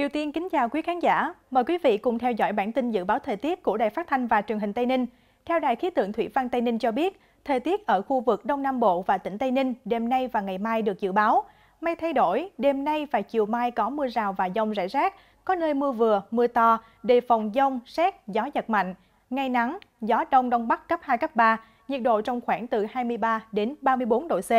Kiều Tiên kính chào quý khán giả. Mời quý vị cùng theo dõi bản tin dự báo thời tiết của Đài Phát thanh và Truyền hình Tây Ninh. Theo Đài khí tượng Thủy văn Tây Ninh cho biết, thời tiết ở khu vực Đông Nam Bộ và tỉnh Tây Ninh đêm nay và ngày mai được dự báo. Mây thay đổi, đêm nay và chiều mai có mưa rào và dông rải rác, có nơi mưa vừa, mưa to, đề phòng dông, xét, gió giật mạnh. Ngày nắng, gió đông đông bắc cấp 2, cấp 3, nhiệt độ trong khoảng từ 23 đến 34 độ C.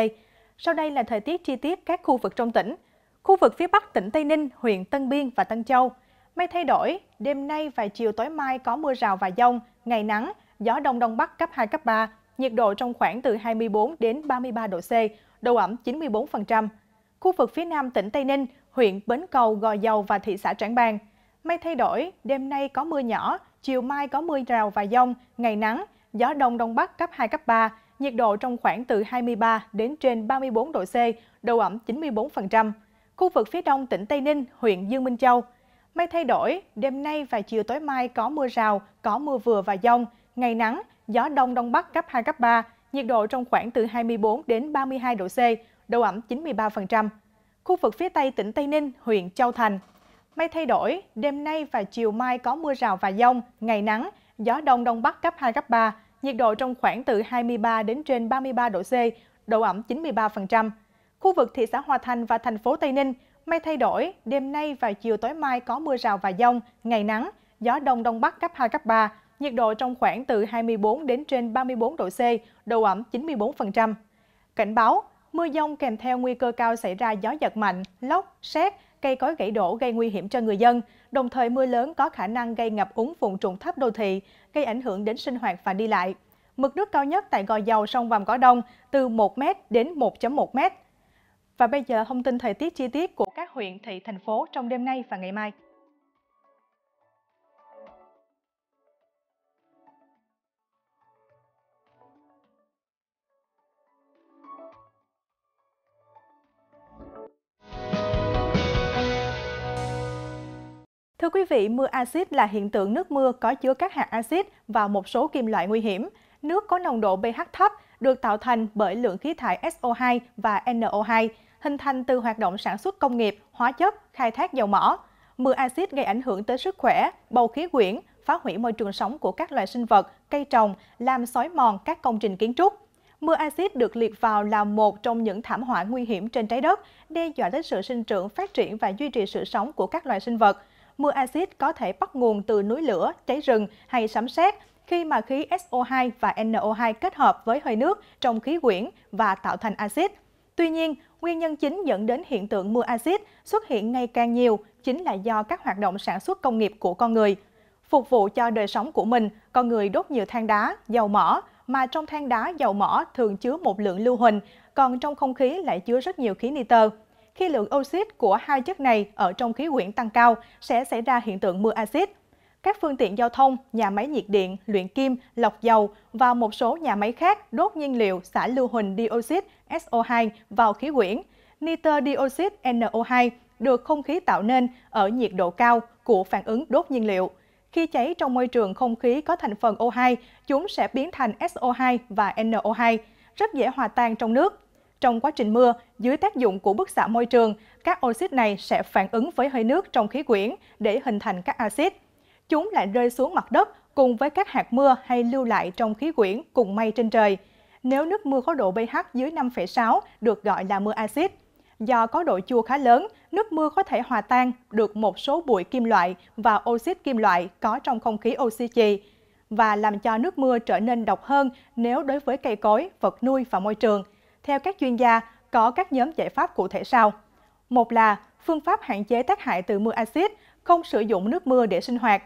Sau đây là thời tiết chi tiết các khu vực trong tỉnh. Khu vực phía Bắc tỉnh Tây Ninh, huyện Tân Biên và Tân Châu. Mây thay đổi, đêm nay và chiều tối mai có mưa rào và dông, ngày nắng, gió đông đông bắc cấp 2, cấp 3, nhiệt độ trong khoảng từ 24 đến 33 độ C, độ ẩm 94%. Khu vực phía Nam tỉnh Tây Ninh, huyện Bến Cầu, Gò Dầu và thị xã Trảng Bàng. Mây thay đổi, đêm nay có mưa nhỏ, chiều mai có mưa rào và dông, ngày nắng, gió đông đông bắc cấp 2, cấp 3, nhiệt độ trong khoảng từ 23 đến trên 34 độ C, độ ẩm 94%. Khu vực phía đông tỉnh Tây Ninh, huyện Dương Minh Châu. Mây thay đổi, đêm nay và chiều tối mai có mưa rào, có mưa vừa và dông, ngày nắng, gió đông đông bắc cấp 2, cấp 3, nhiệt độ trong khoảng từ 24 đến 32 độ C, độ ẩm 93%. Khu vực phía tây tỉnh Tây Ninh, huyện Châu Thành. Mây thay đổi, đêm nay và chiều mai có mưa rào và dông, ngày nắng, gió đông đông bắc cấp 2, cấp 3, nhiệt độ trong khoảng từ 23 đến trên 33 độ C, độ ẩm 93%. Khu vực thị xã Hòa Thành và thành phố Tây Ninh, mây thay đổi, đêm nay và chiều tối mai có mưa rào và dông, ngày nắng, gió đông đông bắc cấp 2, cấp 3, nhiệt độ trong khoảng từ 24 đến trên 34 độ C, độ ẩm 94%. Cảnh báo, mưa dông kèm theo nguy cơ cao xảy ra gió giật mạnh, lốc, xét, cây cối gãy đổ gây nguy hiểm cho người dân, đồng thời mưa lớn có khả năng gây ngập úng vùng trũng thấp đô thị, gây ảnh hưởng đến sinh hoạt và đi lại. Mực nước cao nhất tại Gò Dầu sông Vàm Cỏ Đông từ 1m đến 1.1m, và bây giờ thông tin thời tiết chi tiết của các huyện, thị, thành phố trong đêm nay và ngày mai. Thưa quý vị, mưa axit là hiện tượng nước mưa có chứa các hạt axit và một số kim loại nguy hiểm. Nước có nồng độ pH thấp được tạo thành bởi lượng khí thải SO2 và NO2 hình thành từ hoạt động sản xuất công nghiệp, hóa chất, khai thác dầu mỏ. Mưa axit gây ảnh hưởng tới sức khỏe, bầu khí quyển, phá hủy môi trường sống của các loài sinh vật, cây trồng, làm xói mòn các công trình kiến trúc. Mưa axit được liệt vào là một trong những thảm họa nguy hiểm trên trái đất, đe dọa đến sự sinh trưởng, phát triển và duy trì sự sống của các loài sinh vật. Mưa axit có thể bắt nguồn từ núi lửa, cháy rừng hay sấm sét khi mà khí SO2 và NO2 kết hợp với hơi nước trong khí quyển và tạo thành axit. Tuy nhiên, nguyên nhân chính dẫn đến hiện tượng mưa axit xuất hiện ngày càng nhiều chính là do các hoạt động sản xuất công nghiệp của con người. Phục vụ cho đời sống của mình, con người đốt nhiều than đá, dầu mỏ, mà trong than đá, dầu mỏ thường chứa một lượng lưu huỳnh, còn trong không khí lại chứa rất nhiều khí nitơ. Khi lượng oxit của hai chất này ở trong khí quyển tăng cao, sẽ xảy ra hiện tượng mưa axit các phương tiện giao thông, nhà máy nhiệt điện, luyện kim, lọc dầu và một số nhà máy khác đốt nhiên liệu xả lưu huỳnh dioxide SO2 vào khí quyển, nitơ dioxide NO2 được không khí tạo nên ở nhiệt độ cao của phản ứng đốt nhiên liệu. Khi cháy trong môi trường không khí có thành phần O2, chúng sẽ biến thành SO2 và NO2, rất dễ hòa tan trong nước. Trong quá trình mưa, dưới tác dụng của bức xạ môi trường, các oxit này sẽ phản ứng với hơi nước trong khí quyển để hình thành các axit chúng lại rơi xuống mặt đất cùng với các hạt mưa hay lưu lại trong khí quyển cùng mây trên trời. Nếu nước mưa có độ pH dưới 5,6 được gọi là mưa axit. Do có độ chua khá lớn, nước mưa có thể hòa tan được một số bụi kim loại và oxit kim loại có trong không khí oxy trì và làm cho nước mưa trở nên độc hơn nếu đối với cây cối, vật nuôi và môi trường. Theo các chuyên gia, có các nhóm giải pháp cụ thể sau. Một là phương pháp hạn chế tác hại từ mưa axit, không sử dụng nước mưa để sinh hoạt,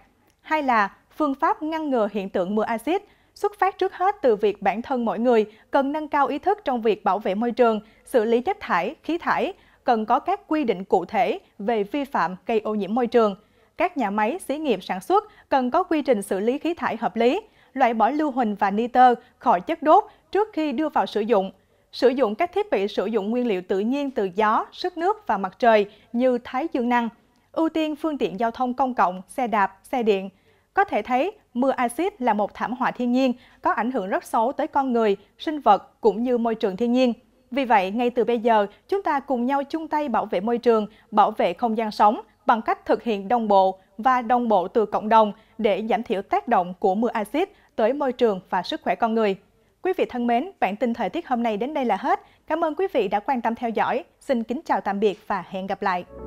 hay là phương pháp ngăn ngừa hiện tượng mưa axit xuất phát trước hết từ việc bản thân mỗi người cần nâng cao ý thức trong việc bảo vệ môi trường, xử lý chất thải, khí thải, cần có các quy định cụ thể về vi phạm gây ô nhiễm môi trường. Các nhà máy, xí nghiệp sản xuất cần có quy trình xử lý khí thải hợp lý, loại bỏ lưu huỳnh và nitơ khỏi chất đốt trước khi đưa vào sử dụng. Sử dụng các thiết bị sử dụng nguyên liệu tự nhiên từ gió, sức nước và mặt trời như thái dương năng – ưu tiên phương tiện giao thông công cộng, xe đạp, xe điện. Có thể thấy, mưa axit là một thảm họa thiên nhiên có ảnh hưởng rất xấu tới con người, sinh vật cũng như môi trường thiên nhiên. Vì vậy, ngay từ bây giờ, chúng ta cùng nhau chung tay bảo vệ môi trường, bảo vệ không gian sống bằng cách thực hiện đồng bộ và đồng bộ từ cộng đồng để giảm thiểu tác động của mưa axit tới môi trường và sức khỏe con người. Quý vị thân mến, bản tin thời tiết hôm nay đến đây là hết. Cảm ơn quý vị đã quan tâm theo dõi. Xin kính chào tạm biệt và hẹn gặp lại.